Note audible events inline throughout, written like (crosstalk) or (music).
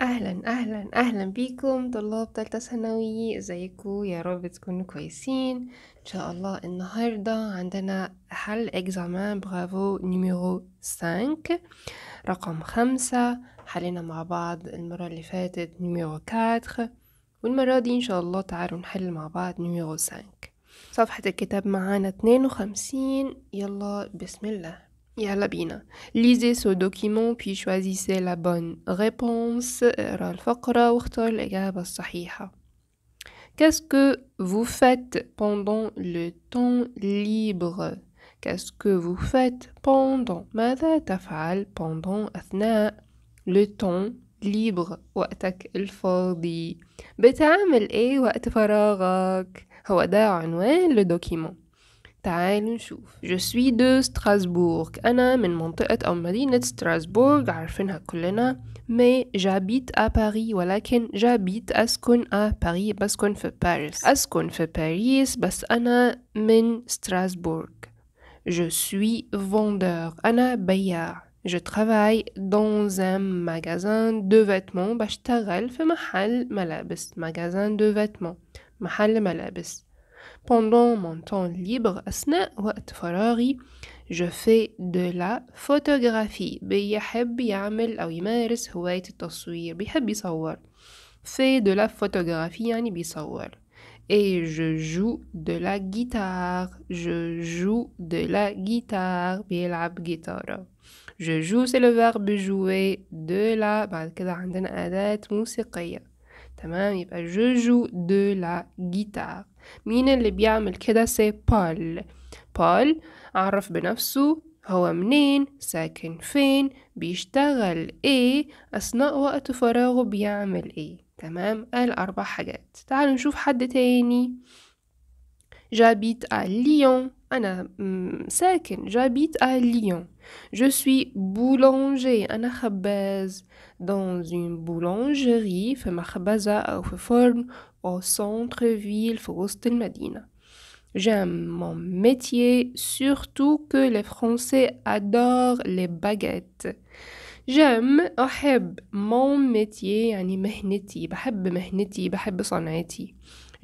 اهلا اهلا اهلا بيكم طلاب تالتة ثانوي ازيكم يا رب تكونوا كويسين ان شاء الله النهاردة عندنا حل اكزامان برافو نيميرو 5 رقم خمسة حلينا مع بعض المرة اللي فاتت نيميرو 4 والمرة دي ان شاء الله تعالوا نحل مع بعض نيميرو 5 صفحة الكتاب معانا 52 يلا بسم الله Lisez ce document puis choisissez la bonne réponse. Qu'est-ce que vous faites pendant le temps libre Qu'est-ce que vous faites pendant pendant le temps libre وقتك الفاضي بتعمل ايه وقت فراغك هو ده عنوان document. Je suis de Strasbourg أنا من منطقة أو مدينة ستراسبورغ mais j'habite à Paris ولكن j'habite à Paris بسكن في باريس Paris في باريس بس أنا من Je suis vendeur Anna بياع Je travaille dans un magasin de vêtements Je travaille dans un magasin de vêtements pendant mon temps libre, asna je fais de la photographie. بيحب يعمل أو يمارس هواية التصوير. بيحب يصور. Fais de la photographie يعني بيصور. Et je joue de la guitare. Je joue de la guitare. بيلعب guitare. Je joue c'est le verbe jouer de la بعد كده عندنا أداة موسيقية. تمام يبقى je joue de la guitare. مين اللي بيعمل كده سي بال بال عرف بنفسه هو منين ساكن فين بيشتغل ايه اثناء وقت فراغه بيعمل ايه تمام قال اربع حاجات تعالوا نشوف حد تاني جابيت ا ليون انا ساكن جابيت ا ليون Je suis boulanger. en Arabes Dans une boulangerie, fait au centre-ville de madina J'aime mon métier, surtout que les Français adorent les baguettes. J'aime j'aime mon métier يعني مهنتي بحب مهنتي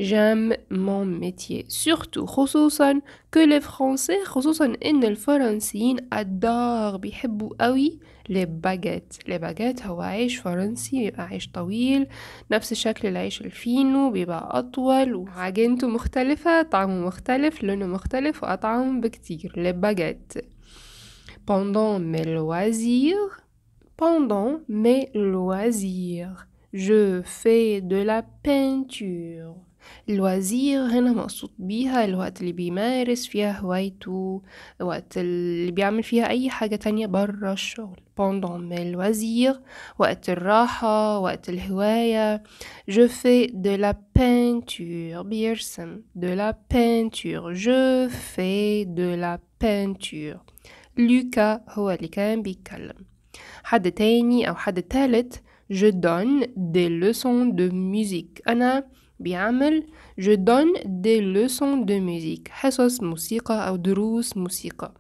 j'aime mon métier. Surtout, خصوصا que les Français, خصوصا إن الفرنسيين الدار بيحبوا قوي les baguettes. Les baguettes هو عيش فرنسي بيبقى عيش طويل نفس شكل العيش الفينو بيبقى أطول وعجنته مختلفة طعمه مختلف لونه مختلف وأطعم بكتير les baguettes. Pendant mes loisirs, pendant mes loisirs, je fais de la peinture. الوزير هنا مقصود بيها الوقت اللي بيمارس فيها هوايته الوقت اللي بيعمل فيها أي حاجة تانية برا الشغل بوندون pendant الوزير وقت الراحة وقت الهواية je fais de la peinture بيرسم de la peinture je fais de la peinture لوكا هو اللي كان بيتكلم حد تاني أو حد تالت je donne des leçons de musique أنا بيعمل je donne des leçons de musique حصص موسيقى أو دروس موسيقى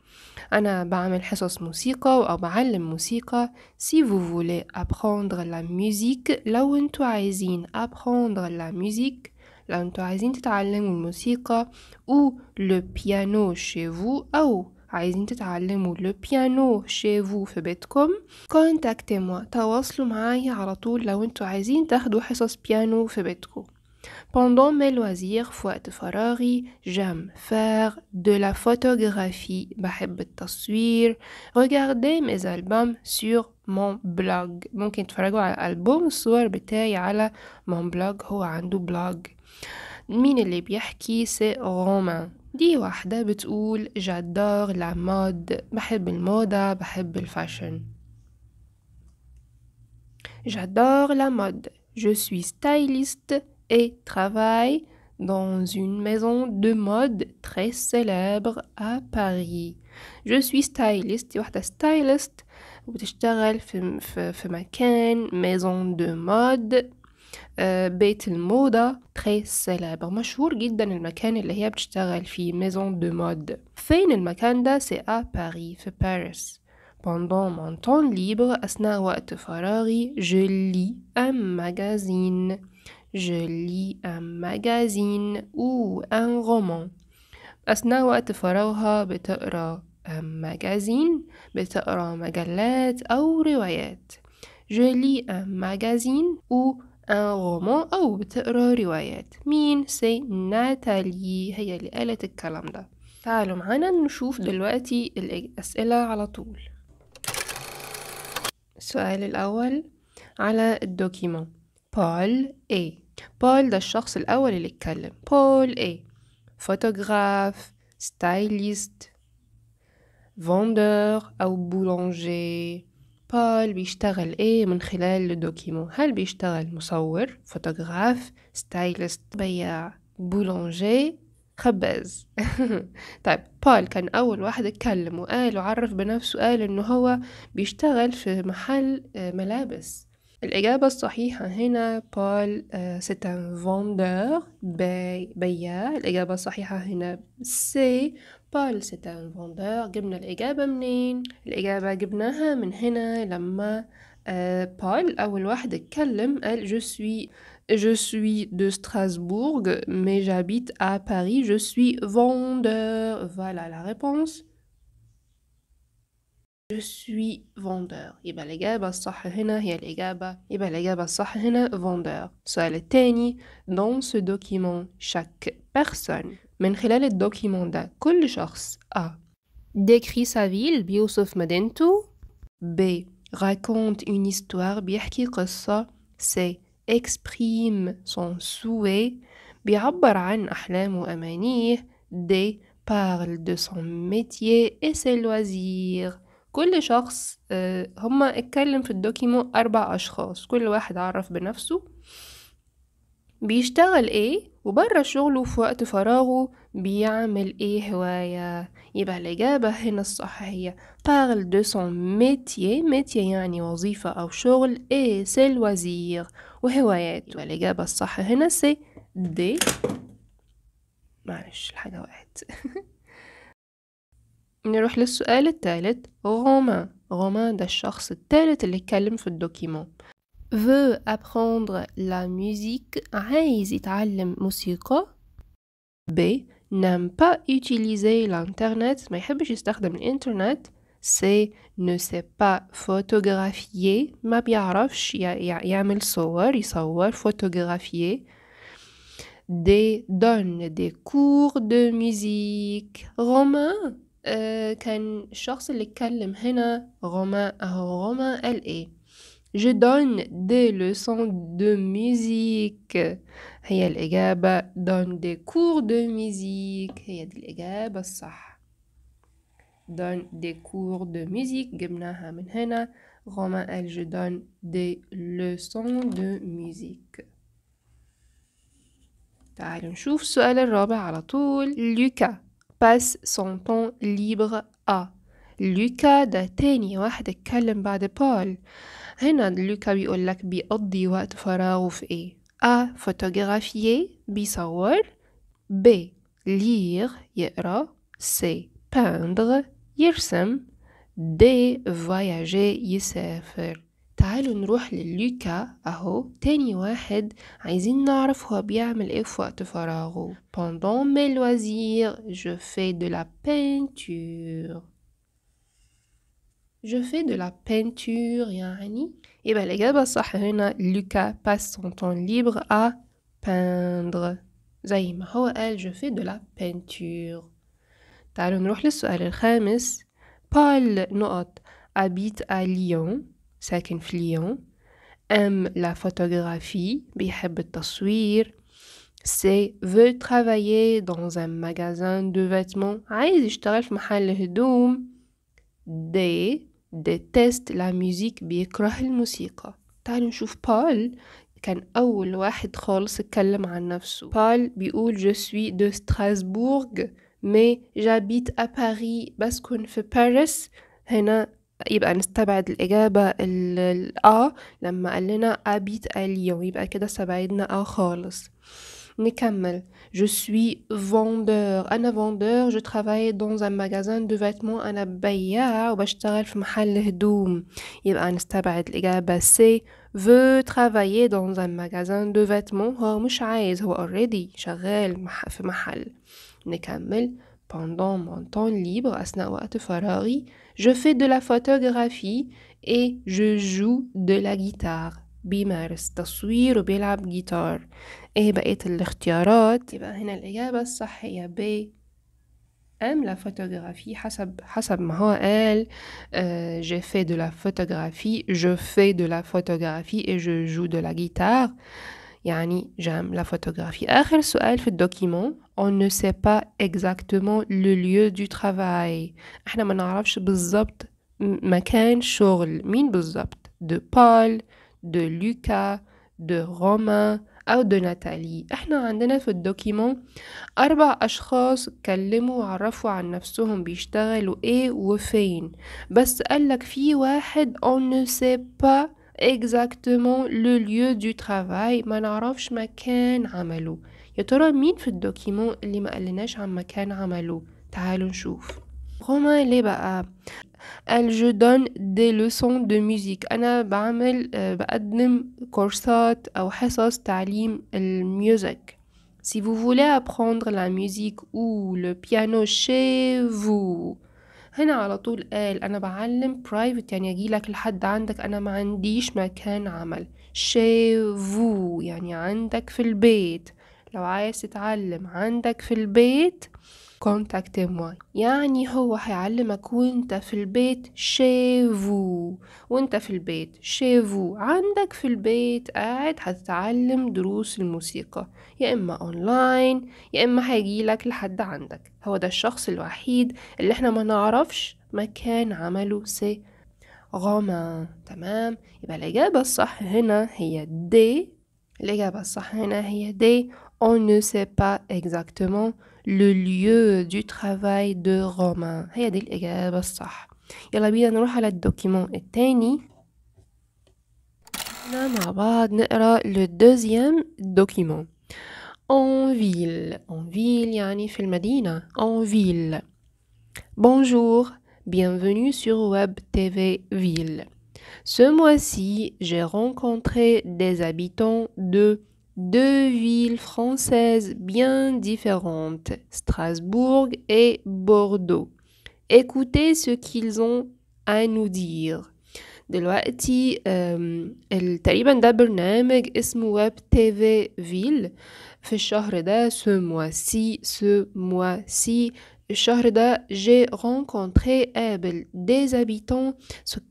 أنا بعمل حصص موسيقى أو بعلم موسيقى si vous voulez apprendre la musique لو أنتوا عايزين apprendre la musique لو أنتوا عايزين تتعلموا الموسيقى أو le piano chez vous أو عايزين تتعلموا لو بيانو شيفو في بيتكم كونتاكتي موا تواصلوا معايا على طول لو انتوا عايزين تاخدوا حصص بيانو في بيتكم Pendant mes loisirs, fois farari, j'aime faire de la photographie, بحب التصوير, regarder mes albums sur mon blog. ممكن تتفرجوا على ألبوم الصور بتاعي على mon blog هو عنده blog. مين اللي بيحكي سي رومان دي واحدة بتقول جادور لا مود بحب الموضة بحب الفاشن J'adore la mode. Je suis styliste et travaille dans une maison de mode très célèbre à Paris. Je suis styliste, stylist styliste, في, maison de mode بيت euh, الموضة très célèbre مشهور جدا المكان اللي هي بتشتغل maison de mode فين المكان ده c'est à Paris Paris Pendant mon temps libre, وقت فراغي, je lis un magazine. Je lis un magazine ou un roman. أثناء وقت فراغها بتقرأ ماجازين بتقرأ مجلات أو روايات Je lis un magazine ou un roman أو بتقرأ روايات مين سي ناتالي هي اللي قالت الكلام ده تعالوا معانا نشوف دلوقتي الأسئلة على طول السؤال الأول على الدوكيمون بول إيه بول ده الشخص الأول اللي اتكلم بول إيه فوتوغراف ستايليست فوندور أو بولانجي بول بيشتغل إيه من خلال الدوكيمون هل بيشتغل مصور فوتوغراف ستايليست بياع بولانجي خباز (laughs) طيب بول كان أول واحد اتكلم وقال وعرف بنفسه قال إنه هو بيشتغل في محل آه، ملابس الإجابة الصحيحة هنا بول سيت ان فوندور بياع الإجابة الصحيحة هنا سي بول سيت ان فوندور جبنا الإجابة منين؟ الإجابة جبناها من هنا لما بول آه، أول واحد اتكلم قال جو سوي Je suis de Strasbourg, mais j'habite à Paris. Je suis vendeur. Voilà la réponse. Je suis vendeur. Et يبقى الإجابة صح هنا هي الإجابة يبقى الإجابة الصح هنا vendeur. السؤال الثاني dans ce document chaque personne من خلال الدوكيمون ده كل شخص A décrit sa ville بيوصف مدينته B raconte une histoire بيحكي قصة C exprime son souhait بيعبر عن أحلامه وأمانيه D parle de son métier et ses loisirs كل شخص آه، هما اتكلم في الدوكيمو أربع أشخاص كل واحد عرف بنفسه بيشتغل ايه وبره شغله وفي وقت فراغه بيعمل ايه هواية يبقى الإجابة هنا الصح هي parle de son métier métier يعني وظيفة أو شغل ايه سي loisirs وهوايات يبقى الإجابة الصح هنا سي دي معلش الحاجة وقعت (laughs) نروح للسؤال الثالث Romain رومان ده الشخص الثالث اللي اتكلم في الدوكيمون veut apprendre la musique عايز يتعلم موسيقى B n'aime pas utiliser l'internet ما يحبش يستخدم الانترنت C ne sait pas photographier ما بيعرفش يعمل صور يصور photographier D donne des cours de musique Romain آه، كان الشخص اللي اتكلم هنا غومان اهو غومان قال ايه Je donne des leçons de musique هي الإجابة donne des cours de musique هي دي الإجابة الصح donne des cours de musique جبناها من هنا غومان قال je donne des leçons de musique تعالوا نشوف السؤال الرابع على طول لوكا Passe son temps libre à Luca de Téniwa de Kalemba de Paul. Henad Luca bi-Ollak bi-Oddiwa de Faraouf e. A. Photographier bi-saur. B. Lire yera. C. peindre yersem. D. Voyager y تعالوا نروح للوكا أهو تاني واحد عايزين نعرف هو بيعمل إيه في وقت فراغه pendant mes loisirs je fais de la peinture Je fais de la peinture يعني يبقى الإجابة الصح هنا لوكا passe son temps libre à peindre زي ما هو قال je fais de la peinture تعالوا نروح للسؤال الخامس بال نقط habite à Lyon ساكن في aime la photographie بيحب التصوير veut travailler dans un magasin de vêtements عايز يشتغل في محل D déteste la musique بيكره الموسيقى تعالوا نشوف بول كان أول واحد خالص اتكلم عن نفسه بيقول je suis de Strasbourg mais j'habite à Paris بسكن في Paris. هنا يبقى نستبعد الإجابة الآ آه، لما قال لنا أبيت أليون يبقى كده استبعدنا آ آه، خالص نكمل Je suis vendeur أنا vendeur je travaille dans un magasin de vêtements أنا بياع وبشتغل في محل هدوم يبقى نستبعد الإجابة C veut travailler dans un magasin de vêtements هو مش عايز هو already شغال في محل نكمل Pendant mon temps libre, je fais de la photographie et je joue de la guitare. بيمارس تصوير وبيلعب جيتار ايه بقية الاختيارات يبقى هنا الإجابة الصح هي ب أم لا photographie حسب حسب ما هو قال elle. Euh, j'ai fait de la photographie je fais de la photographie et je joue de la guitare يعني جام لا فوتوغرافي آخر سؤال في الدوكيمون on ne sait pas exactement le lieu du travail احنا ما نعرفش بالظبط مكان شغل مين بالظبط de Paul de Lucas de Romain أو de ناتالي احنا عندنا في الدوكيمون أربع أشخاص كلموا وعرفوا عن نفسهم بيشتغلوا ايه وفين بس قالك في واحد on ne sait pas exactement le lieu du travail ما نعرفش مكان عمله يا ترى مين في الدوكيمون اللي ما قالناش عن مكان عمله تعالوا نشوف رومان ليه بقى elle je donne des leçons de musique انا بعمل بقدم كورسات او حصص تعليم الميوزك Si vous voulez apprendre la musique ou le piano chez vous, هنا على طول قال أنا بعلم برايفت يعني أجي لك لحد عندك أنا ما عنديش مكان عمل شيفو يعني عندك في البيت لو عايز تتعلم عندك في البيت contact témoin يعني هو هيعلمك وانت في البيت شيفو وانت في البيت شيفو عندك في البيت قاعد هتتعلم دروس الموسيقى يا اما اونلاين يا اما هيجيلك لحد عندك هو ده الشخص الوحيد اللي احنا ما نعرفش مكان عمله سي غاما تمام يبقى الإجابة الصح هنا هي دي الإجابة الصح هنا هي دي on ne sait pas exactement le lieu du travail de Romain. هي دي الإجابة الصح بينا نروح على الدوكيمون مع بعض نقرا le deuxième document en ville en ville يعني في en ville bonjour bienvenue sur web TV ville ce mois-ci j'ai rencontré des habitants de deux villes françaises bien différentes, Strasbourg et Bordeaux. Écoutez ce qu'ils ont à nous dire. دلوقتي تقريبا ده برنامج اسمه ويب ce في فيل في الشهر ده سو موا سي ce mois-ci. Le mois dernier, j'ai rencontré des habitants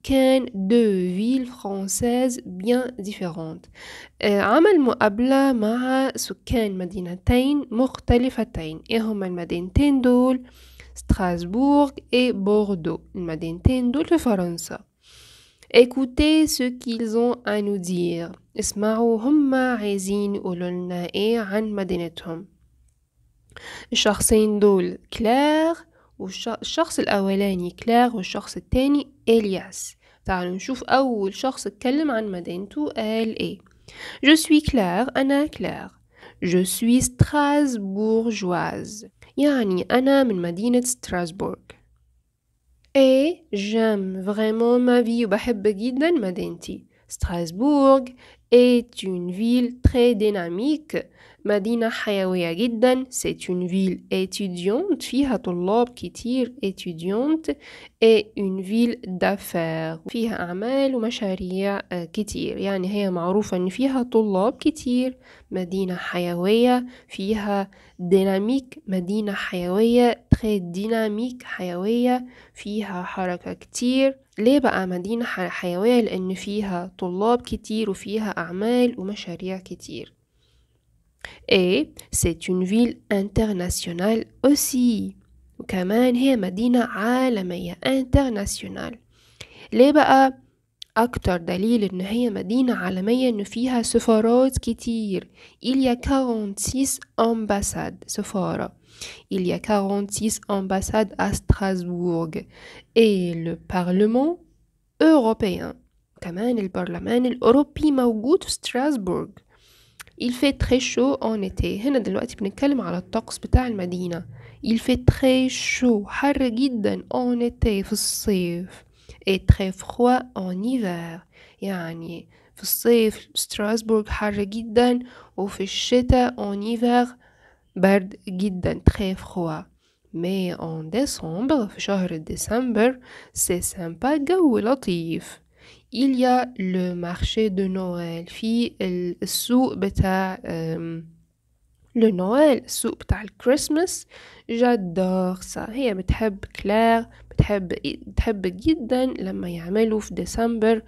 de deux villes françaises bien différentes. Euh, et un à une avec les habitants de deux villes différentes. Quelles sont ces deux villes Strasbourg et Bordeaux. Les deux villes de France. Écoutez ce qu'ils ont à nous dire. Écoutez ce qu'ils veulent nous dire sur leur ville. الشخصين دول كلار والشخص الأولاني كلار والشخص التاني إلياس تعالوا نشوف أول شخص اتكلم عن مدينته قال إيه Je suis كلار أنا كلار Je suis strasbourgeoise يعني أنا من مدينة ستراسبورغ إيه جام فريمون ما في وبحب جدا مدينتي ستراسبورغ est une ville très dynamique مدينة حيوية جدا c'est une ville étudiante فيها طلاب كتير étudiante et une ville d'affaires فيها أعمال ومشاريع آه، كتير يعني هي معروفة أن فيها طلاب كتير مدينة حيوية فيها ديناميك مدينة حيوية très ديناميك حيوية فيها حركة كتير ليه بقى مدينة حيوية لأن فيها طلاب كتير وفيها أعمال ومشاريع كتير Et c'est une ville internationale aussi كمان هي مدينة عالمية international ليه بقى أكتر دليل إن هي مدينة عالمية إن فيها سفارات كتير il y a 46 ambassades سفارة il y a 46 ambassades à Strasbourg et le parlement européen كمان البرلمان الأوروبي موجود في ستراسبورغ il fait très chaud en été هنا دلوقتي بنتكلم على الطقس بتاع المدينة il fait très chaud حر جدا en été في الصيف et très froid en hiver يعني في الصيف ستراسبورغ حر جدا وفي الشتاء en hiver برد جدا très froid mais en décembre في شهر ديسمبر c'est sympa جو لطيف il y a le marché de Noël في السوق بتاع لو Noël السوق بتاع الكريسماس جادور سا هي بتحب كلير بتحب بتحب جدا لما يعملوا في ديسمبر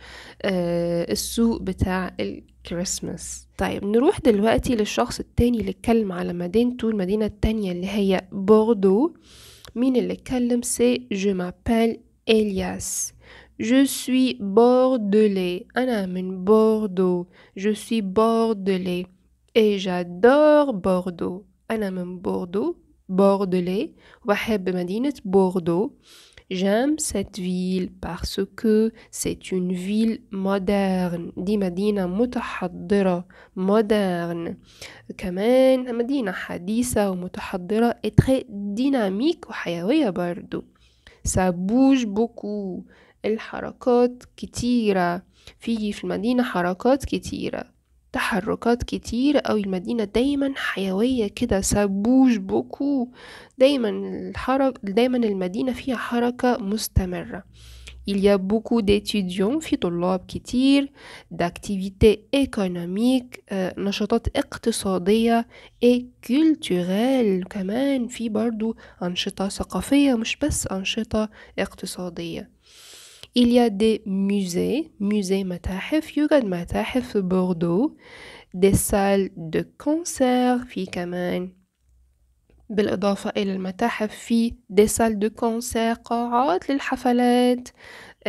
السوق بتاع الكريسماس طيب نروح دلوقتي للشخص التاني اللي اتكلم على مدينته المدينة التانية اللي هي بوردو مين اللي اتكلم سي جو m'appelle إلياس Je suis bordelais, ana men Bordeaux, je suis bordelais et j'adore Bordeaux, ana men Bordeaux, Bordeaux, ou habb madinet Bordeaux, j'aime cette ville parce que c'est une ville moderne, di madina mutahaddira, madan. Kaman, la madina haditha wa mutahaddira, elle est dynamique et vivante aussi. Ça bouge beaucoup. الحركات كتيرة في في المدينة حركات كتيرة تحركات كتيرة أو المدينة دايما حيوية كده سبوش بوكو دايما الحرك دايما المدينة فيها حركة مستمرة Il y a beaucoup d'étudiants في طلاب كتير d'activités économiques آه، نشاطات اقتصادية et culturelles كمان في برضو أنشطة ثقافية مش بس أنشطة اقتصادية Il y a des musées, musées متاحف يوجد متاحف في بوردو des salles de concert في كمان بالإضافة إلى المتاحف في des salles de concert قاعات للحفلات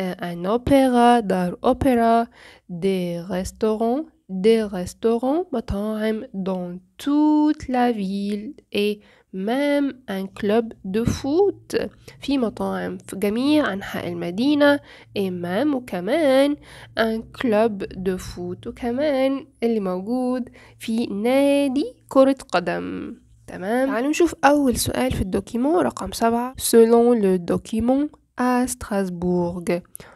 un opéra dar opéra, des restaurants des restaurants, مطاعم dans toute la ville et même un club de foot في مطاعم في جميع أنحاء المدينة et même وكمان un club de foot وكمان اللي موجود في نادي كرة قدم تمام تعالوا نشوف أول سؤال في الدوكيمون رقم سبعة selon le document à Strasbourg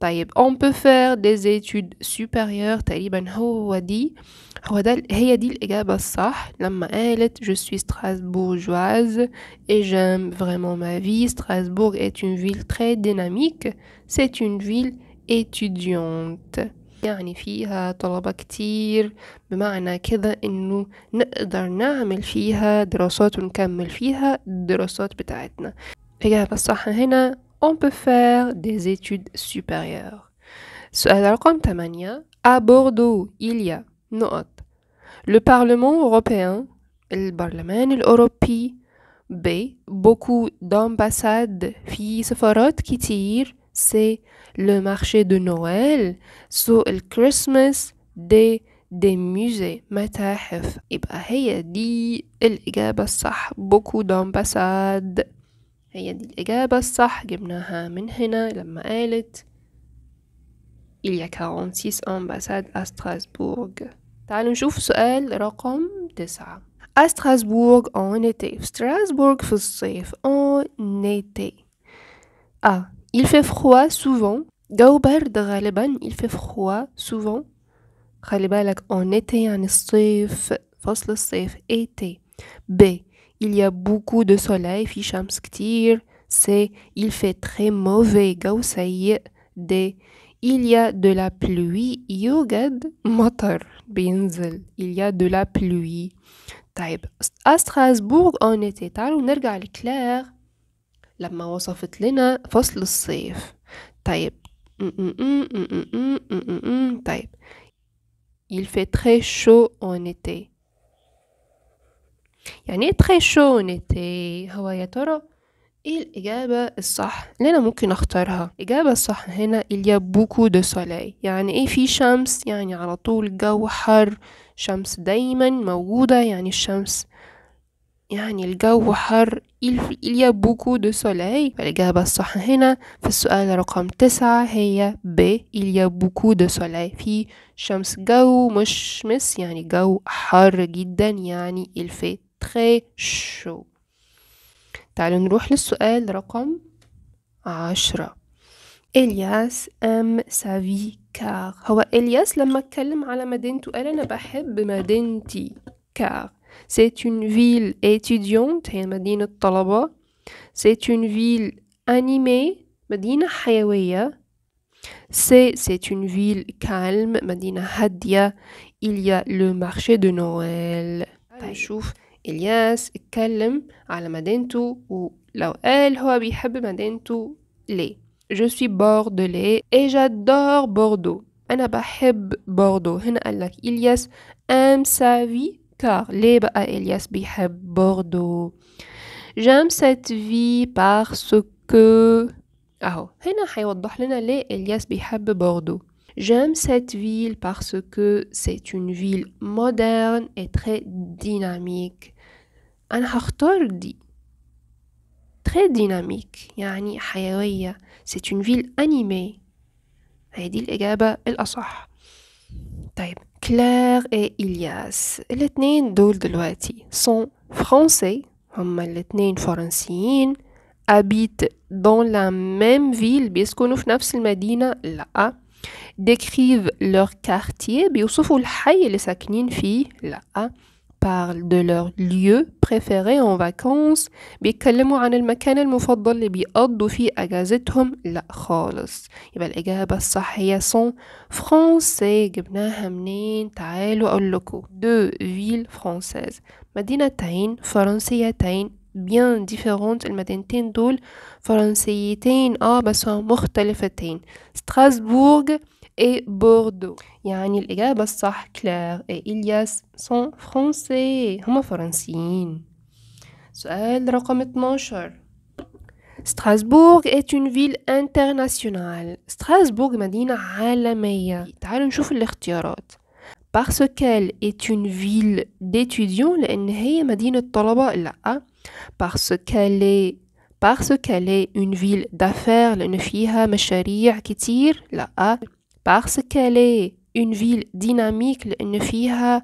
طيب on peut faire des études supérieures تقريبا هو دي هو ده هي دي الإجابة الصح لما قالت je suis strasbourgeoise et j'aime vraiment ma vie Strasbourg est une ville très dynamique c'est une ville étudiante يعني فيها طلبة كتير بمعنى كده انه نقدر نعمل فيها دراسات ونكمل فيها الدراسات بتاعتنا الإجابة الصح هنا on peut faire des études supérieures. Alors comme 8 à Bordeaux il y a note, le Parlement européen Parlement Parlement B beaucoup d'ambassades qui tirent c'est le marché de Noël le Christmas des des musées متاحف يبقى هي دي a الصح beaucoup d'ambassades هي دي الإجابة الصح جبناها من هنا لما قالت إليا 46 أمباساد أستراسبورغ تعالوا نشوف سؤال رقم تسعة أستراسبورغ أون إتي ستراسبورغ في الصيف أون إتي أ آه، Il fait froid souvent. جو برد غالبا Il fait froid souvent. خلي بالك أون إتي يعني الصيف فصل الصيف إتي بي il y a beaucoup de soleil, fichamsktir, c'est il fait très mauvais, جو il y a de la pluie, يوجد motor binzel, il y a de la pluie. à Strasbourg, on était tard clair لكلير ma وصفت لنا فصل الصيف. طيب, طيب, il fait très chaud en été. يعني إيه تخيشون شونتي هو يا ترى ايه الإجابة الصح اللي أنا ممكن أختارها؟ الإجابة الصح هنا il y a beaucoup de soleil يعني ايه في شمس يعني على طول جو حر شمس دايما موجودة يعني الشمس يعني الجو حر اليا بوكو دو سولاي de فالإجابة الصح هنا في السؤال رقم تسعة هي ب اليا بوكو دو سولاي في شمس جو مشمس يعني جو حر جدا يعني الفيت très chaud تعالوا نروح للسؤال رقم عشرة إلياس أم سافي كار هو إلياس لما اتكلم على مدينته قال أنا بحب مدينتي كار C'est une ville étudiante هي مدينة طلبة C'est une ville animée مدينة حيوية C'est, c'est une ville calme مدينة هادية Il y a le marché de Noël هنشوف إلياس اتكلم على مدينته ولو قال هو بيحب مدينته ليه Je suis bordelais et j'adore Bordeaux. أنا بحب بوردو هنا قال لك إلياس أم سافي كار ليه بقى إلياس بيحب بوردو جام سيت في باسكو أهو هنا حيوضح لنا ليه إلياس بيحب بوردو جام سيت فيل باسكو que اون فيل مودرن اي تري ديناميك أنا هختار دي تري ديناميك يعني حيوية سي اون فيل انيمي هذه الإجابة الأصح طيب كلير اي إلياس الاثنين دول دلوقتي سون فرونسي هما الاثنين فرنسيين habitent dans la même ville بيسكنوا في نفس المدينة لا décrivent leur quartier بيوصفوا الحي اللي ساكنين فيه لا parle de leur lieu préféré en vacances بيتكلموا عن المكان المفضل اللي بيقضوا فيه أجازتهم لا خالص يبقى الإجابة الصح هي son français جبناها منين تعالوا أقول لكم deux villes françaises مدينتين فرنسيتين بيان ديفيرونت المدينتين دول فرنسيتين اه بس مختلفتين ستراسبورغ et بوردو يعني الإجابة الصح كلير et إلياس sont français هما فرنسيين سؤال رقم 12 Strasbourg est une ville internationale. Strasbourg مدينة عالمية. تعالوا نشوف الاختيارات. Parce qu'elle est une ville d'étudiants لأن هي مدينة طلبة لا. Parce qu'elle est parce qu'elle est une ville d'affaires لأن فيها مشاريع كتير لا parce qu'elle est une ville dynamique لأن فيها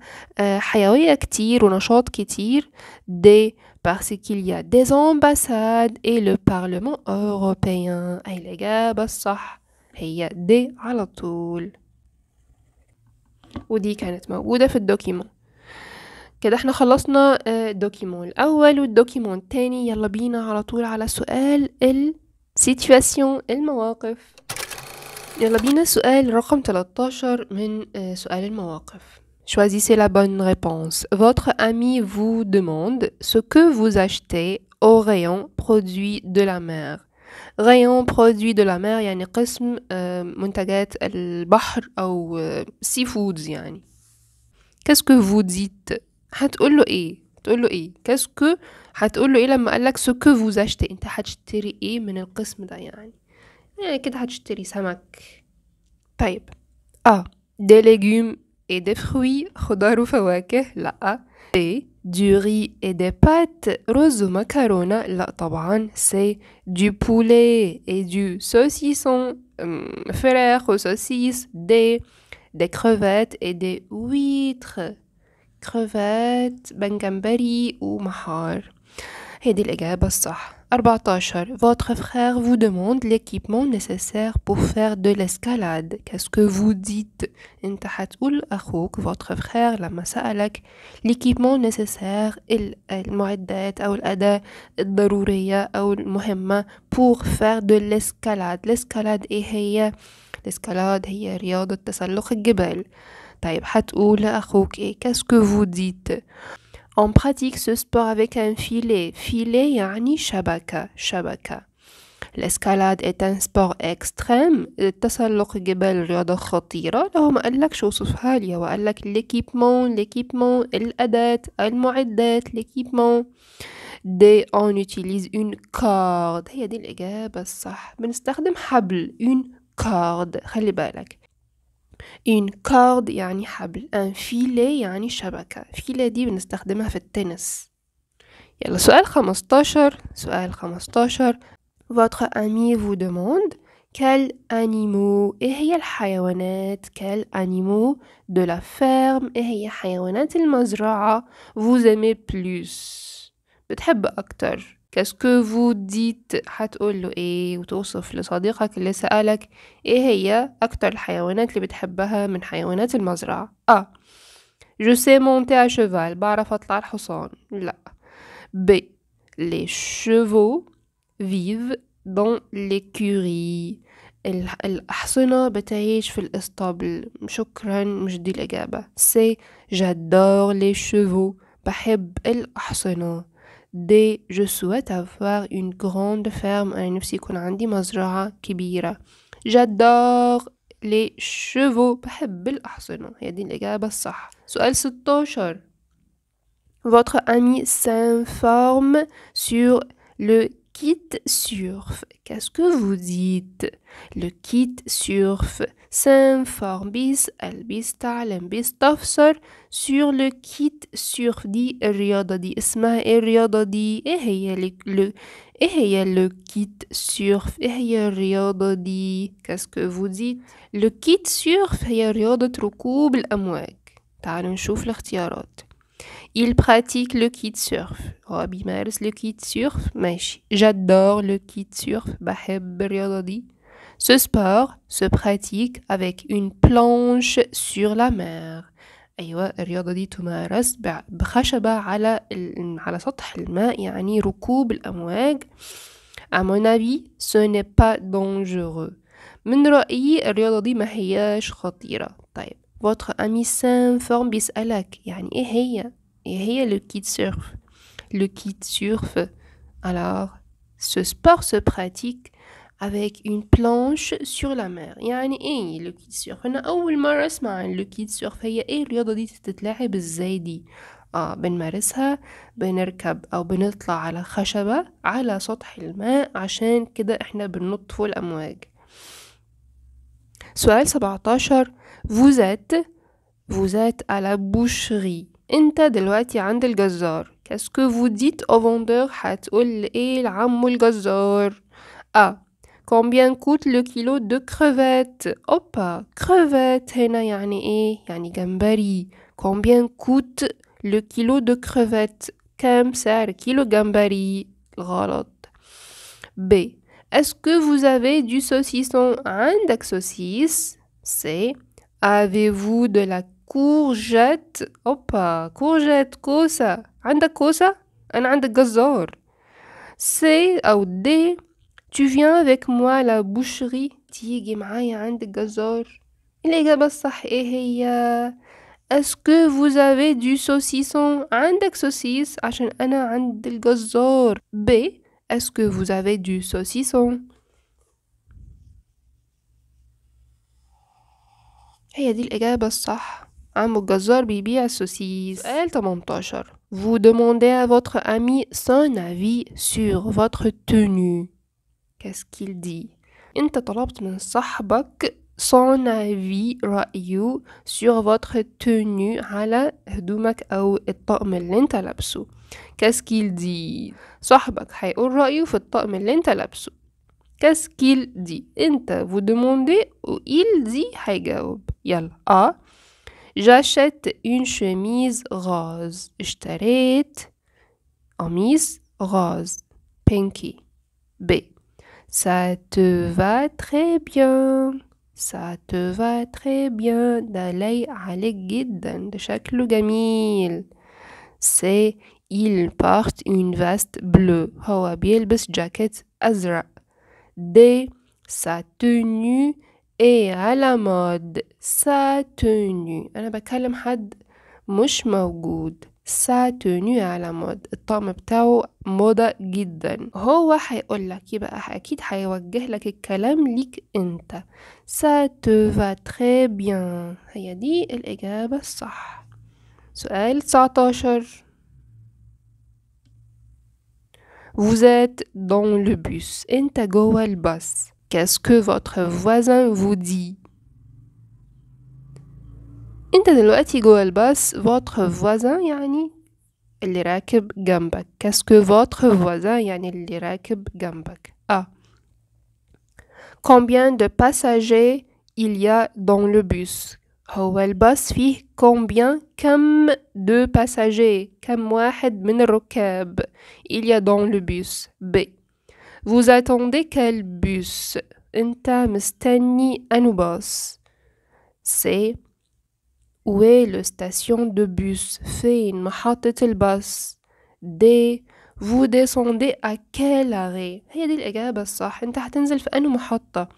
حيوية كتير ونشاط كتير des parce qu'il y a des ambassades et le Parlement européen أي الإجابة الصح هي دي على طول ودي كانت موجودة في الدوكيمون كده احنا خلصنا الدوكيمون الأول والدوكيمون الثاني يلا بينا على طول على سؤال السيتواسيون المواقف يلا بينا سؤال رقم 13 من سؤال المواقف Choisissez la bonne réponse. Votre ami vous demande ce que vous achetez au rayon produit de la mer. rayon produit de la mer يعني قسم منتجات البحر أو سي فودز يعني. Qu'est-ce que vous dites؟ هتقول له إيه؟ تقول له إيه؟ Qu'est-ce que هتقول له إيه لما قال لك ce que vous achetez؟ أنت هتشتري إيه من القسم ده يعني؟ يعني كده هتشتري سمك طيب اه دي ليجوم اي دي فروي خضار وفواكه لا دي ري اي دي بات رز ومكرونه لا طبعا سي دي بولي اي دي سوسيسون فراخ وسوسيس دي دي كروفات اي دي ويتر كروفات بنجمبري ومحار هذه الإجابة الصح 14 Votre frère vous demande l'équipement nécessaire pour faire de l'escalade. Qu'est-ce que vous dites انت حتقول أخوك votre frère لما سألك l'équipement nécessaire المعدات أو الأداة الضرورية أو المهمة pour faire de l'escalade. L'escalade إيه هي؟ الاسكالاد هي رياضة تسلق الجبال طيب حتقول لأخوك إيه إيه qu'est-ce que vous dites On pratique ce sport avec un filet. Filet يعني شبكة شبكة. L'escalade est un sport extrême التسلق جبال رياضة خطيرة لو ما قالكش وصفها لي هو قالك l'équipement l'équipement الأداة المعدات l'équipement D on utilise une corde هي دي الإجابة الصح بنستخدم حبل une corde خلي بالك إن كارد يعني حبل ان فيلي يعني شبكة فيلي دي بنستخدمها في التنس يلا سؤال 15 سؤال 15 Votre ami vous demande كال animaux ايه هي الحيوانات كال animaux de la ferme ايه هي حيوانات المزرعة vous aimez plus بتحب أكتر كاسكو فو ديت هتقول له ايه وتوصف لصديقك اللي سألك ايه هي اكتر الحيوانات اللي بتحبها من حيوانات المزرعة اه جو سي مونتي ا شيفال بعرف اطلع الحصان لا ب لي شيفو فيف دون ليكوري الأحصنة بتعيش في الإسطبل شكرا مش دي الإجابة سي جادور لي شيفو بحب الأحصنة دي جو سويت avoir une grande ferme أنا نفسي يكون عندي مزرعة كبيرة j'adore لي شيفو بحب الأحصنة هي الإجابة الصح سؤال 16 Votre ami s'informe sur le kit surf. Qu'est-ce que vous dites Le kit surf. s'informe bis البس تعلم bis تفسر sur le kit surf دي الرياضة دي اسمها ايه الرياضة دي ايه هي لو ايه هي لو كيت سيرف ايه هي الرياضة دي كاسكو فو ديت لو كيت سيرف هي رياضة ركوب الأمواج تعالوا نشوف الاختيارات Il pratique le kitesurf. هو بيمارس le kitesurf. ماشي. J'adore le kitesurf. بحب الرياضة دي. Ce sport se pratique avec une planche sur la mer. أيوة الرياضة دي تمارس بخشبة على على سطح الماء يعني ركوب الأمواج. À mon avis, ce n'est pas dangereux. من رأيي الرياضة دي ما هياش خطيرة. طيب votre ami s'informe bis alak yani إيه هي إيه هي le kit surf le kit surf alors ce sport se pratique avec une planche sur la mer yani ايه le kit surf انا اول مره اسمع عن لو كيد سيرف هي ايه الرياضه دي تتلعب ازاي دي آه بنمارسها بنركب او بنطلع على خشبه على سطح الماء عشان كده احنا بننط فوق الامواج سؤال 17 Vous êtes, vous êtes à la boucherie. انت دلوقتي Qu'est-ce que vous dites au vendeur Hat A. Ah, combien coûte le kilo de crevettes? Opa, crevettes هنا يعني ايه؟ يعني Combien coûte le kilo de crevettes? كم سعر كيلو B. Est-ce que vous avez du saucisson? عندك saucisse? C. Avez-vous de la courgette Opa, courgette, كوسة عندك كوسة أنا un gazor. C ou D Tu viens avec moi à la boucherie تيجي معايا عند الجزار Il pas إيه هي Est-ce que vous avez du saucisson عندك saucisse عشان أنا عند الجزار B Est-ce que vous avez du saucisson هي دي الإجابة الصح عم الجزار بيبيع سوسيس سؤال 18 Vous demandez à votre ami son avis sur votre tenue Qu'est-ce qu'il dit انت طلبت من صاحبك son avis رأيه sur votre tenue على هدومك أو الطقم اللي انت لابسه Qu'est-ce qu'il dit صاحبك هيقول رأيه في الطقم اللي انت لابسه Qu'est-ce qu'il dit vous demandez où il dit haïgaob. Yal. A. J'achète une chemise rose. J'tarete. Amis rose. Pinky. B. Ça te va très bien. Ça te va très bien. d'aller à l'église De chaque lugamil. C'est il porte une veste bleue. bill بيلبس jacket azra. de sa tenue est à la mode sa tenue أنا بكلم حد مش موجود sa tenue à la mode الطقم بتاعه موضة جدا هو هيقولك يبقى أكيد هيوجه لك الكلام ليك أنت ça te va très bien هي دي الإجابة الصح سؤال 19 Vous êtes dans le bus. Inta bus. Qu'est-ce que votre voisin vous dit انت دلوقتي votre voisin يعني اللي Qu'est-ce que votre voisin يعني اللي راكب جنبك A combien de passagers il y a dans le bus quel bus fait combien cam de passagers? Cam waheb min rokab. Il y a dans le bus. B. Vous attendez quel bus? Intam stani anu bus. C. Où est le station de bus? Feen mahat tel bus. D. Vous descendez à quel arrêt? Ya di le khabas sah. Inta he t'anzel f anu mahatta.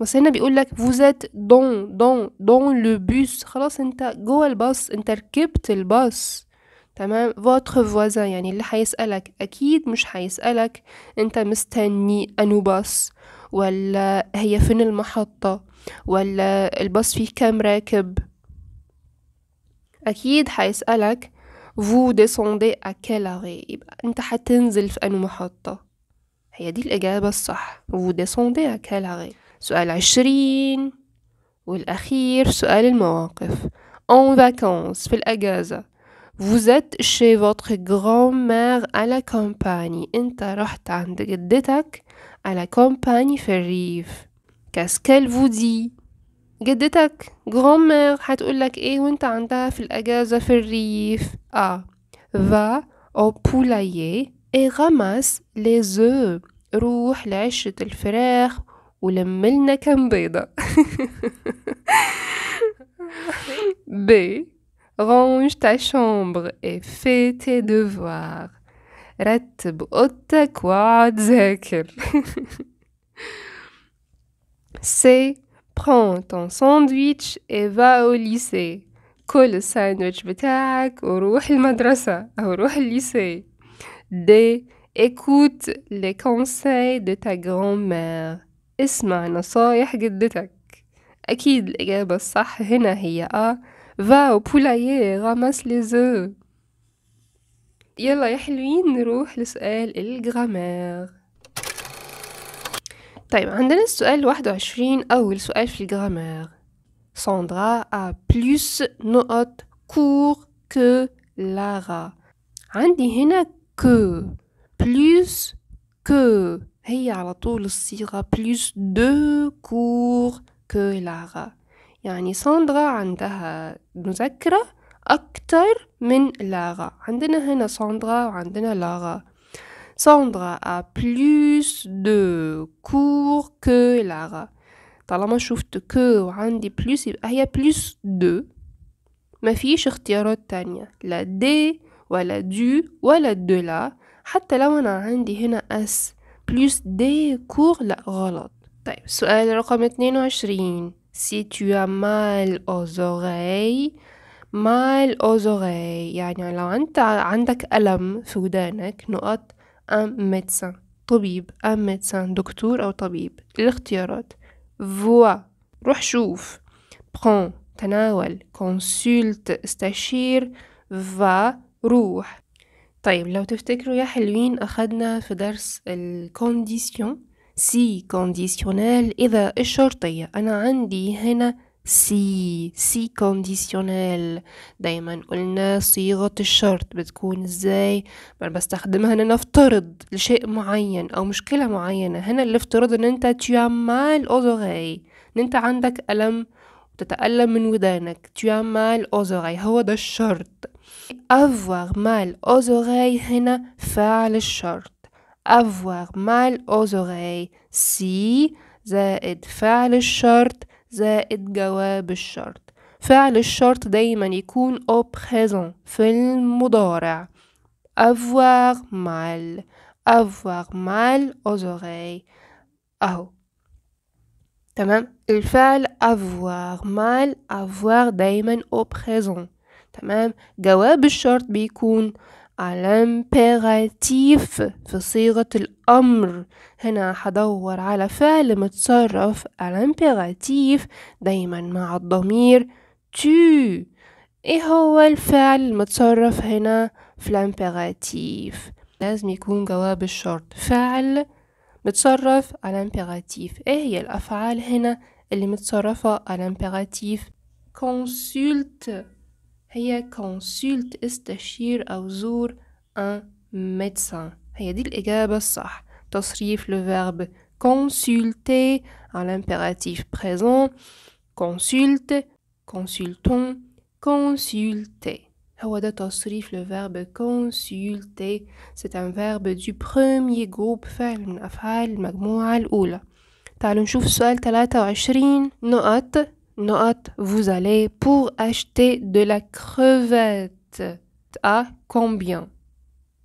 بس هنا بيقول لك فوزات دون دون دون لو بوس خلاص انت جوه الباص انت ركبت الباص تمام فوتر فوازان يعني اللي هيسألك أكيد مش هيسألك أنت مستني أنو باص ولا هي فين المحطة ولا الباص فيه كام راكب أكيد هيسألك فو ديسوندي ا quel arrêt يبقى أنت هتنزل في أنو محطة هي دي الإجابة الصح فو ديسوندي ا quel arrêt سؤال عشرين والأخير سؤال المواقف en vacances في الأجازة Vous êtes chez votre grand-mère à la campagne أنت رحت عند جدتك à la campagne في الريف Qu'est-ce qu'elle vous dit جدتك grand-mère هتقول لك ايه وانت عندها في الأجازة في الريف آه va au poulailler et ramasse les œufs روح لعشة الفراخ le ولملنا كم بيضة B (laughs) range ta chambre et fais tes devoirs رتب ta واقعد (laughs) C prends ton sandwich et va au lycée sandwich الساندويتش sandwich وروح madrasa ou روح lycée. D écoute les conseils de ta grand-mère اسمع نصايح جدتك أكيد الإجابة الصح هنا هي آ فا au poulailler ramasse يلا يا حلوين نروح لسؤال الجرامير طيب عندنا السؤال 21 أول سؤال في الجرامير ساندرا ا بلوس نقط كور que لارا عندي هنا que بلوس que هي على طول الصيغة بلس دو كور كو لارا يعني ساندرا عندها مذكرة أكتر من لارا عندنا هنا ساندرا وعندنا لارا ساندرا a plus دو كور كو لارا طالما شفت كو وعندي بلوس يبقى هي بلوس دو ما فيش اختيارات تانية لا دي ولا دو ولا دو لا حتى لو أنا عندي هنا اس plus des cours لا غلط طيب سؤال رقم 22 si tu as mal aux oreilles mal aux oreilles يعني لو أنت عندك ألم في ودانك نقط un médecin طبيب un médecin دكتور أو طبيب الاختيارات voix روح شوف prends تناول consulte استشير va روح طيب لو تفتكروا يا حلوين أخدنا في درس الكونديسيون سي كونديسيونال إذا الشرطية أنا عندي هنا سي سي كونديسيونال دايما قلنا صيغة الشرط بتكون ازاي بستخدمها ان انا افترض لشيء معين او مشكلة معينة هنا اللي افترض ان انت تيامال اوزوغاي ان انت عندك ألم وتتألم من ودانك تيامال اوزوغاي هو ده الشرط avoir mal aux oreilles هنا فعل الشرط avoir mal aux oreilles سي زائد فعل الشرط زائد جواب الشرط فعل الشرط دايما يكون au présent في المضارع avoir mal avoir mal aux oreilles اهو تمام الفعل avoir mal avoir دايما au présent تمام جواب الشرط بيكون الامبيراتيف في صيغة الأمر هنا هدور على فعل متصرف الامبيراتيف دايما مع الضمير تو ايه هو الفعل المتصرف هنا في الامبيراتيف لازم يكون جواب الشرط فعل متصرف على امبيراتيف ايه هي الأفعال هنا اللي متصرفة على امبيراتيف consulte هي كونسلت استشير أو زور ان ميدسان هي دي الإجابة الصح تصريف لو verbe consulter à l'impératif présent consulte consultons consulter هو ده تصريف لو verbe consulter c'est un verbe du premier groupe فعل من أفعال المجموعة الأولى تعالوا نشوف سؤال 23 نقط vous allez pour acheter de la crevette à combien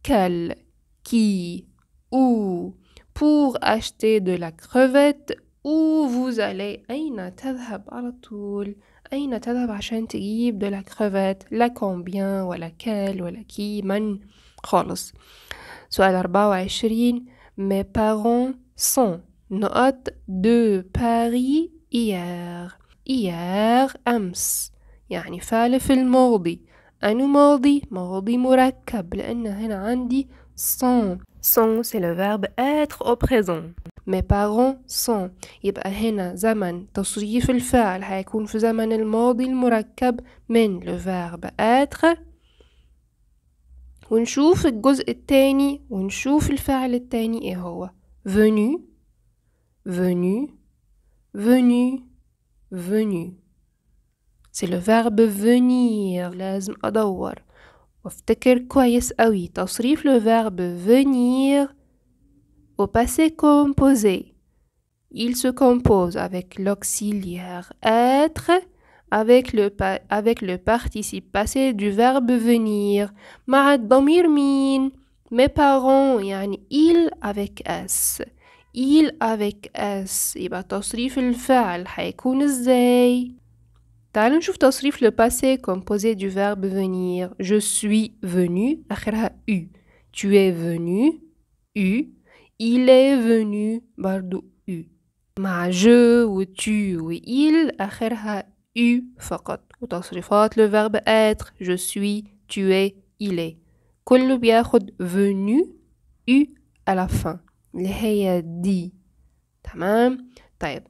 Quel Qui Où Pour acheter de la crevette, où vous allez Aïna تذهب al Aïna, أين تذهب de la crevette La combien ou quel la qui من خالص سؤال 24 Mes parents sont de Paris hier إياغ أمس يعني فعل في الماضي أنو ماضي ماضي مركب لأن هنا عندي sont sont c'est le verbe être au présent mes parents sont يبقى هنا زمن تصريف الفعل هيكون في زمن الماضي المركب من le verbe être ونشوف الجزء التاني ونشوف الفعل التاني ايه هو venu venu venu venu c'est le verbe venir لازم أدور وافتكر كويس قوي تصريف le verbe venir au passé composé il se compose avec l'auxiliaire être avec le, avec le participe passé du verbe venir مع الضمير مين mes parents يعني il avec s il avec s يبقى تصريف الفعل هيكون ازاي تعالوا نشوف تصريف le passé composé du verbe venir je suis venu اخرها u tu es venu u il est venu برضو u مع je و tu و il اخرها u فقط وتصريفات le verbe être je suis tu es il est كله بياخد venu u à la fin اللي هي دي تمام طيب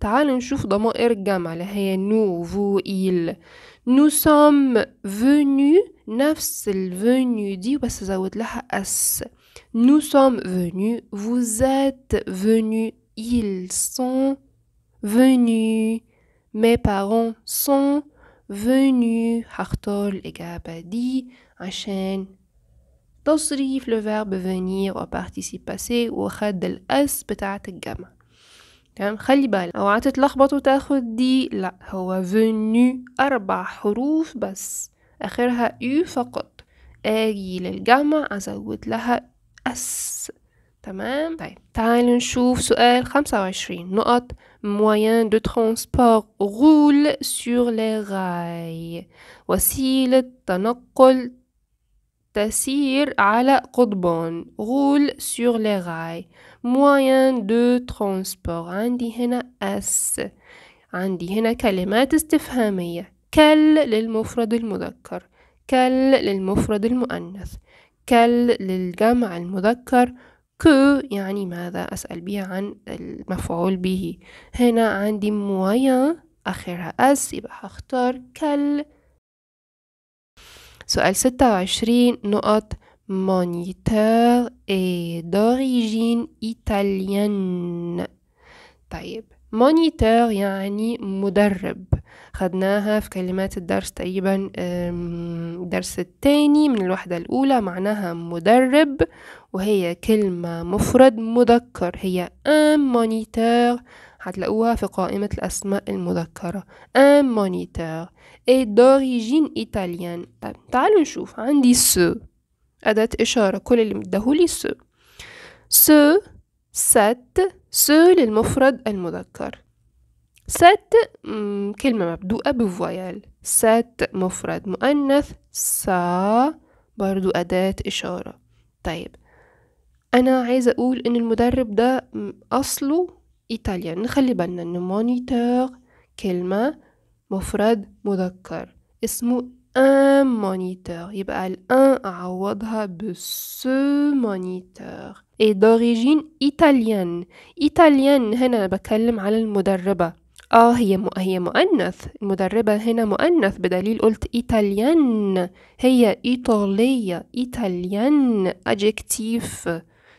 تعالوا نشوف ضمائر الجمع اللي هي نو فو إيل نو سام فينيو نفس الفينيو دي بس زود لها اس نو سام فينيو فو êtes venu إيل sont venus مي بارون sont venus هختار الإجابة دي عشان تصريف لو فيرب فينير أو بارتيسيب باسي وخد الأس بتاعة الجمع تمام خلي بالك اوعى تتلخبط وتاخد دي لا هو فينو أربع حروف بس آخرها يو فقط آجي للجمع أزود لها أس تمام طيب تعالوا نشوف سؤال 25 نقط moyen de transport roule sur les rails وسيلة تنقل تسير على قطبان غول سيغ لي غاي moyen دو transport عندي هنا اس عندي هنا كلمات استفهامية كل للمفرد المذكر كل للمفرد المؤنث كل للجمع المذكر كو يعني ماذا أسأل بها عن المفعول به هنا عندي موين آخرها اس يبقى هختار كل سؤال ستة وعشرين نقط مونيتور اي دوريجين إيطاليان طيب مونيتور يعني مدرب خدناها في كلمات الدرس تقريبا الدرس الثاني من الوحدة الأولى معناها مدرب وهي كلمة مفرد مذكر هي ان مونيتور هتلاقوها في قائمة الأسماء المذكرة ان مونيتور اي دوريجين إيطاليان طيب تعالوا نشوف عندي سو أداة إشارة كل اللي مدهولي سو سو ست سو للمفرد المذكر ست كلمة مبدوءة بفويال ست مفرد مؤنث سا برضو أداة إشارة طيب أنا عايزة أقول إن المدرب ده أصله إيطاليان نخلي بالنا أنه مونيتور كلمة مفرد مذكر اسمه ان مونيتور يبقى الان أعوضها بسو مونيتور اي دوريجين إيطاليان إيطاليان هنا بكلم بتكلم على المدربة اه هي م... هي مؤنث المدربة هنا مؤنث بدليل قلت إيطاليان هي إيطالية إيطاليان أجكتيف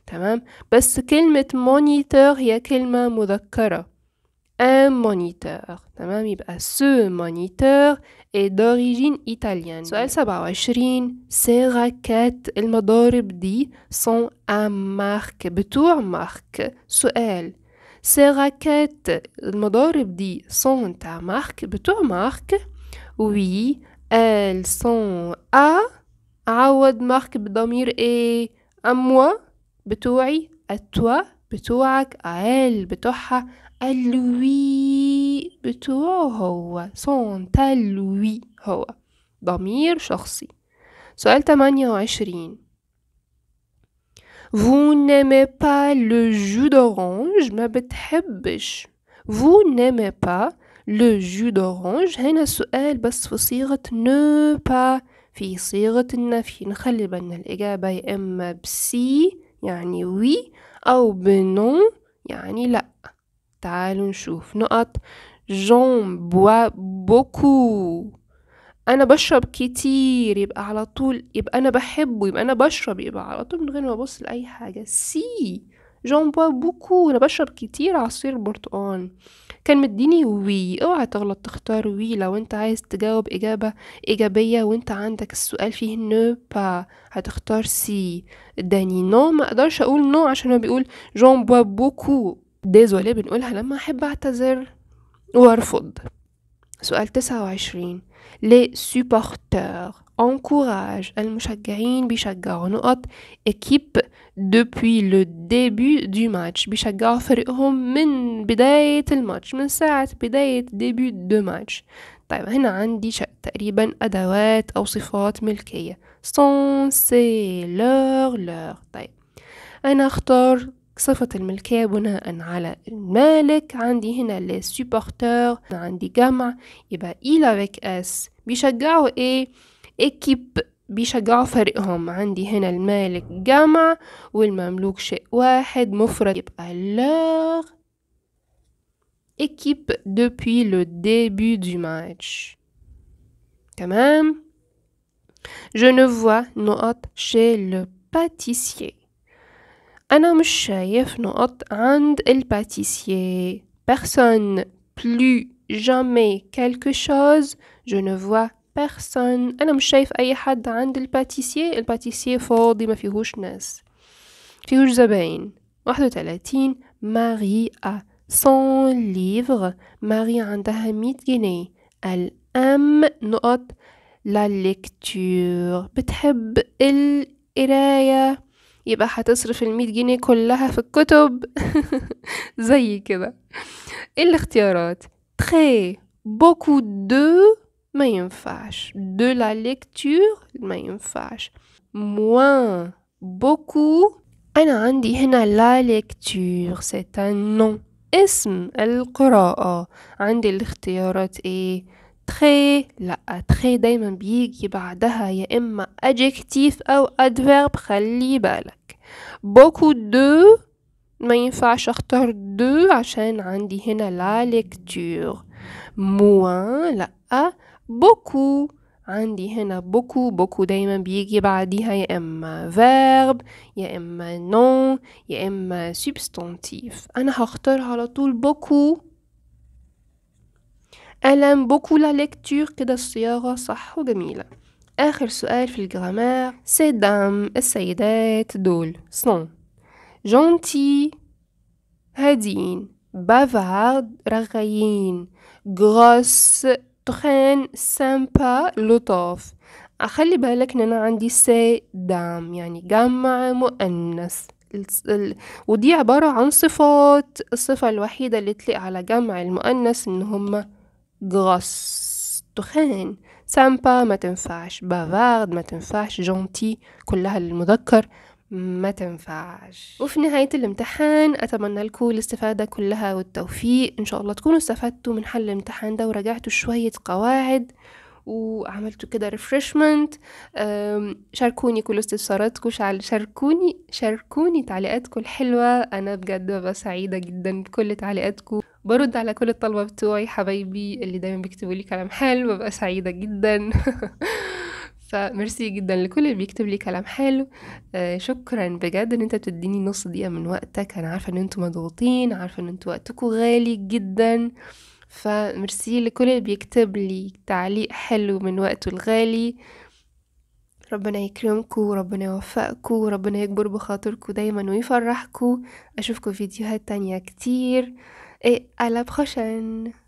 تمام بس كلمة مونيتور هي كلمة مذكرة un moniteur تمام يبقى ce moniteur est d'origine italienne سؤال 27 ces raquettes المضارب دي sont à marque بتوع مارك سؤال ces raquettes المضارب دي sont à marque بتوع مارك oui elles sont à عوض مارك بضمير ايه à moi بتوعي أتوا بتوعك ال بتوعها الوي بتوعه هو سون تلوي هو ضمير شخصي سؤال 28 Vous n'aimez pas le jus d'orange ما بتحبش Vous n'aimez pas le jus d'orange هنا السؤال بس في صيغة ne pas في صيغة النفي نخلي بالنا الإجابة يا إما بسي يعني وي أو بنون يعني لأ تعالوا نشوف نقط جون بوا بوكو أنا بشرب كتير يبقى على طول يبقى أنا بحبه يبقى أنا بشرب يبقى على طول من غير ما أبص لأي حاجة سي جون بوا بوكو أنا بشرب كتير عصير برتقال كان مديني وي اوعى تغلط تختار وي لو انت عايز تجاوب اجابة ايجابية وانت عندك السؤال فيه نو با هتختار سي اداني نو ما اقدرش اقول نو عشان هو بيقول جون بوا بوكو ديزولي بنقولها لما احب اعتذر وارفض سؤال تسعة وعشرين لي سوبورتور انكوراج المشجعين بيشجعوا نقط اكيب depuis le début du match بيشجعوا فريقهم من بداية الماتش من ساعة بداية début de match طيب هنا عندي تقريبا أدوات أو صفات ملكية son, c'est, leur, leur طيب أنا أختار صفة الملكية بناء على المالك عندي هنا لي سوبورتور عندي جمع يبقى إيل افيك اس بيشجعوا ايه إيكيب بيشجعوا فريقهم عندي هنا المالك جمع والمملوك شيء واحد مفرد يبقى لوغ إكيب دوبوي لو ديبي دو ماتش تمام Je ne vois نقط شي لو باتيسيي أنا مش شايف نقط عند الباتيسيي personne بلو جامي quelque chose je ne vois بيرسون انا مش شايف اي حد عند الباتيسيه الباتيسيه فاضي ما فيهوش ناس فيهوش زباين واحد وتلاتين ماري ا سون ليفر ماري عندها مية جنيه الام نقط لا ليكتور بتحب القراية يبقى هتصرف المية جنيه كلها في الكتب (laughs) زي كده الاختيارات تري بوكو دو ما ينفعش de la lecture ما ينفعش moins beaucoup أنا عندي هنا la lecture c'est un nom اسم القراءة عندي الاختيارات ايه تخي لا تخي دايما بيجي بعدها يا إما ادجكتيف أو adverb خلي بالك beaucoup de ما ينفعش اختار دو عشان عندي هنا لا lecture moins لا بوكو عندي هنا بوكو بوكو دايما بيجي بعديها يا اما فيرب يا اما نون يا اما سبستانتيف انا هختارها على طول بوكو ألم بوكو لا ليكتور كده الصياغة صح وجميلة آخر سؤال في الجرامير سي دام السيدات دول سون جونتي هادين بافارد رغايين غوس تخين سامبا لطاف خلي بالك ان انا عندي سي دام يعني جمع مؤنث ودي عبارة عن صفات الصفة الوحيدة اللي تليق على جمع المؤنث ان هما غص تخين سامبا ما تنفعش بافارد ما تنفعش جونتي كلها للمذكر ما تنفعش وفي نهاية الامتحان أتمنى لكم الاستفادة كلها والتوفيق إن شاء الله تكونوا استفدتوا من حل الامتحان ده ورجعتوا شوية قواعد وعملتوا كده ريفرشمنت شاركوني كل استفساراتكم شاركوني شاركوني تعليقاتكم الحلوة أنا بجد ببقى سعيدة جدا بكل تعليقاتكم برد على كل الطلبة بتوعي حبايبي اللي دايما بيكتبوا لي كلام حلو ببقى سعيدة جدا (laughs) فميرسي جدا لكل اللي بيكتب لي كلام حلو آه شكرا بجد ان انت بتديني نص دقيقه من وقتك انا عارفه ان انتوا مضغوطين عارفه ان انتوا وقتكم غالي جدا فميرسي لكل اللي بيكتب لي تعليق حلو من وقته الغالي ربنا يكرمكم وربنا يوفقكم وربنا يكبر بخاطركم دايما ويفرحكم اشوفكم فيديوهات تانية كتير إيه، et على